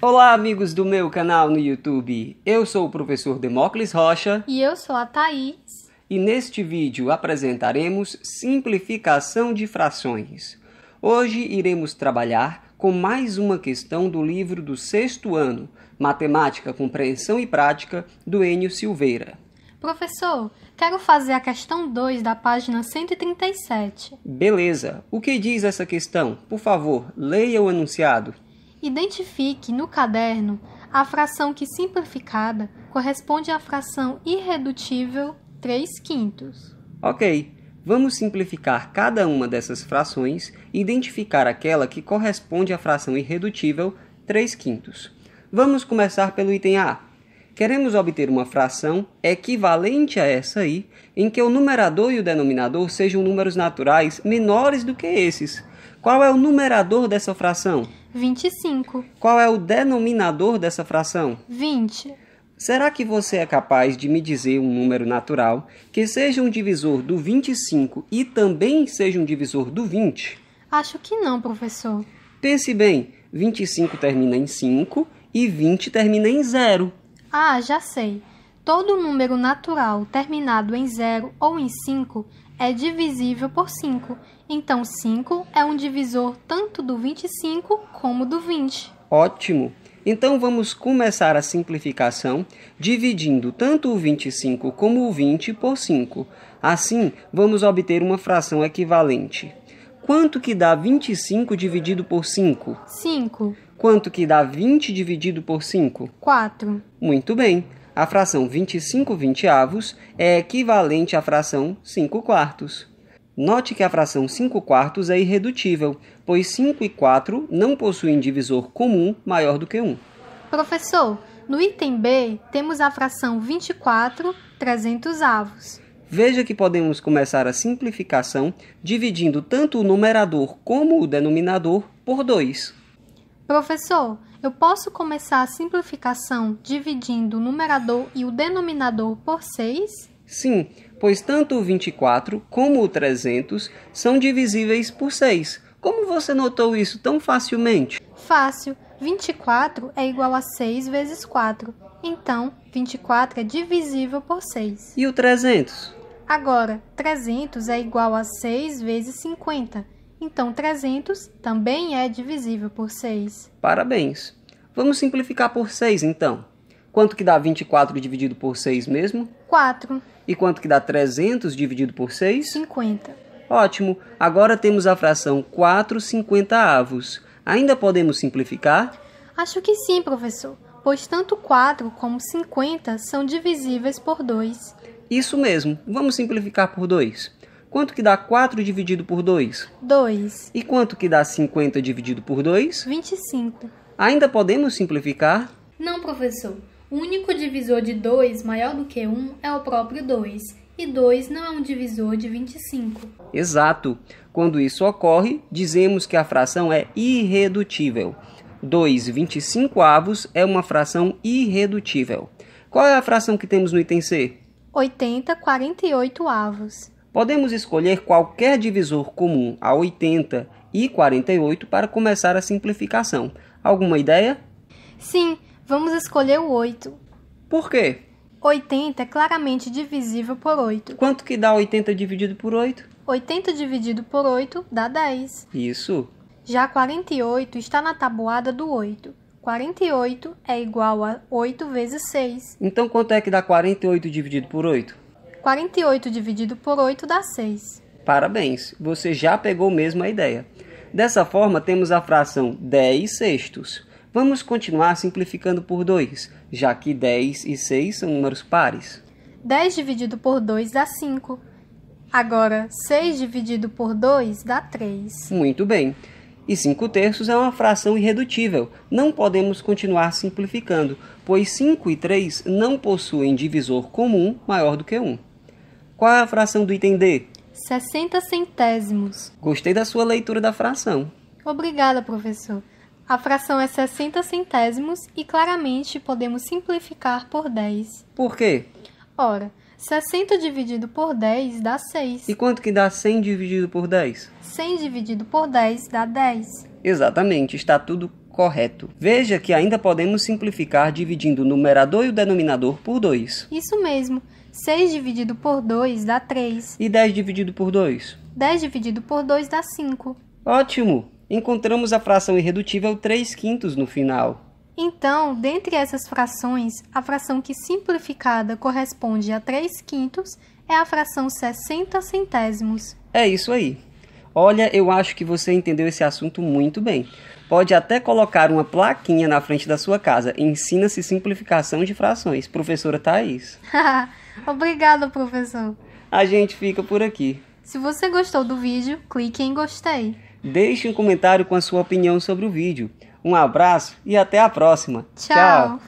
Olá, amigos do meu canal no YouTube. Eu sou o professor Demócles Rocha. E eu sou a Thaís. E neste vídeo apresentaremos simplificação de frações. Hoje iremos trabalhar com mais uma questão do livro do sexto ano, Matemática, Compreensão e Prática, do Enio Silveira. Professor, quero fazer a questão 2 da página 137. Beleza. O que diz essa questão? Por favor, leia o enunciado. Identifique no caderno a fração que simplificada corresponde à fração irredutível 3 quintos. Ok, vamos simplificar cada uma dessas frações e identificar aquela que corresponde à fração irredutível 3 quintos. Vamos começar pelo item A. Queremos obter uma fração equivalente a essa aí, em que o numerador e o denominador sejam números naturais menores do que esses. Qual é o numerador dessa fração? 25. Qual é o denominador dessa fração? 20. Será que você é capaz de me dizer um número natural que seja um divisor do 25 e também seja um divisor do 20? Acho que não, professor. Pense bem: 25 termina em 5 e 20 termina em 0. Ah, já sei. Todo número natural terminado em 0 ou em 5 é divisível por 5, então 5 é um divisor tanto do 25 como do 20. Ótimo! Então vamos começar a simplificação dividindo tanto o 25 como o 20 por 5. Assim, vamos obter uma fração equivalente. Quanto que dá 25 dividido por 5? 5. Quanto que dá 20 dividido por 5? 4. Muito bem a fração 25 avos é equivalente à fração 5 quartos. Note que a fração 5 quartos é irredutível, pois 5 e 4 não possuem divisor comum maior do que 1. Professor, no item B temos a fração 24 300 avos. Veja que podemos começar a simplificação dividindo tanto o numerador como o denominador por 2. Professor, eu posso começar a simplificação dividindo o numerador e o denominador por 6? Sim, pois tanto o 24 como o 300 são divisíveis por 6. Como você notou isso tão facilmente? Fácil. 24 é igual a 6 vezes 4. Então, 24 é divisível por 6. E o 300? Agora, 300 é igual a 6 vezes 50. Então 300 também é divisível por 6. Parabéns! Vamos simplificar por 6 então. Quanto que dá 24 dividido por 6 mesmo? 4. E quanto que dá 300 dividido por 6? 50. Ótimo! Agora temos a fração 4 50 avos. Ainda podemos simplificar? Acho que sim, professor, pois tanto 4 como 50 são divisíveis por 2. Isso mesmo, vamos simplificar por 2. Quanto que dá 4 dividido por 2? 2. E quanto que dá 50 dividido por 2? 25. Ainda podemos simplificar? Não, professor. O único divisor de 2 maior do que 1 é o próprio 2, e 2 não é um divisor de 25. Exato. Quando isso ocorre, dizemos que a fração é irredutível. 2 25 avos é uma fração irredutível. Qual é a fração que temos no item C? 80 48 avos. Podemos escolher qualquer divisor comum a 80 e 48 para começar a simplificação. Alguma ideia? Sim, vamos escolher o 8. Por quê? 80 é claramente divisível por 8. Quanto que dá 80 dividido por 8? 80 dividido por 8 dá 10. Isso. Já 48 está na tabuada do 8. 48 é igual a 8 vezes 6. Então quanto é que dá 48 dividido por 8? 48 dividido por 8 dá 6. Parabéns, você já pegou mesmo a ideia. Dessa forma, temos a fração 10 sextos. Vamos continuar simplificando por 2, já que 10 e 6 são números pares. 10 dividido por 2 dá 5. Agora, 6 dividido por 2 dá 3. Muito bem. E 5 terços é uma fração irredutível. Não podemos continuar simplificando, pois 5 e 3 não possuem divisor comum maior do que 1. Qual é a fração do item D? 60 centésimos. Gostei da sua leitura da fração. Obrigada, professor. A fração é 60 centésimos e claramente podemos simplificar por 10. Por quê? Ora, 60 dividido por 10 dá 6. E quanto que dá 100 dividido por 10? 100 dividido por 10 dá 10. Exatamente, está tudo correto. Veja que ainda podemos simplificar dividindo o numerador e o denominador por 2. Isso mesmo. 6 dividido por 2 dá 3. E 10 dividido por 2? 10 dividido por 2 dá 5. Ótimo! Encontramos a fração irredutível 3 quintos no final. Então, dentre essas frações, a fração que simplificada corresponde a 3 quintos é a fração 60 centésimos. É isso aí. Olha, eu acho que você entendeu esse assunto muito bem. Pode até colocar uma plaquinha na frente da sua casa. Ensina-se simplificação de frações. Professora Thais. Obrigada, professor. A gente fica por aqui. Se você gostou do vídeo, clique em gostei. Deixe um comentário com a sua opinião sobre o vídeo. Um abraço e até a próxima. Tchau. Tchau.